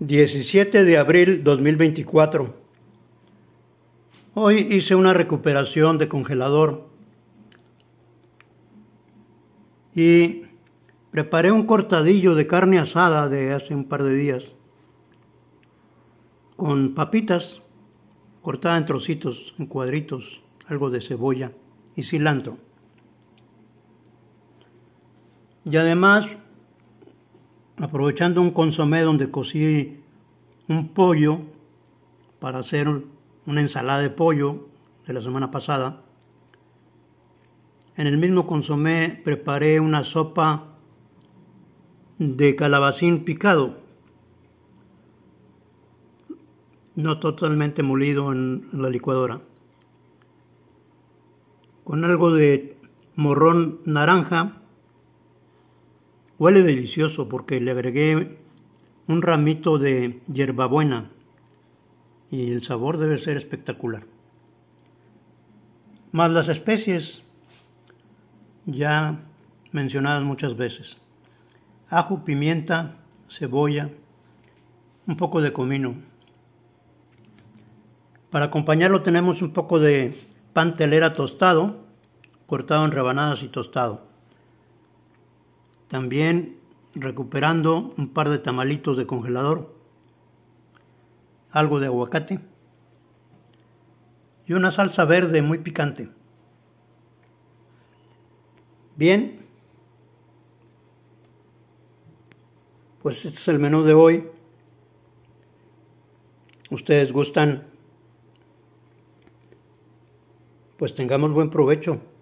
17 de abril 2024. Hoy hice una recuperación de congelador y preparé un cortadillo de carne asada de hace un par de días con papitas cortada en trocitos, en cuadritos, algo de cebolla y cilantro. Y además aprovechando un consomé donde cocí un pollo para hacer una ensalada de pollo de la semana pasada. En el mismo consomé preparé una sopa de calabacín picado, no totalmente molido en la licuadora, con algo de morrón naranja Huele delicioso porque le agregué un ramito de hierbabuena y el sabor debe ser espectacular. Más las especies ya mencionadas muchas veces. Ajo, pimienta, cebolla, un poco de comino. Para acompañarlo tenemos un poco de pan telera tostado, cortado en rebanadas y tostado. También recuperando un par de tamalitos de congelador, algo de aguacate y una salsa verde muy picante. Bien, pues este es el menú de hoy. Ustedes gustan, pues tengamos buen provecho.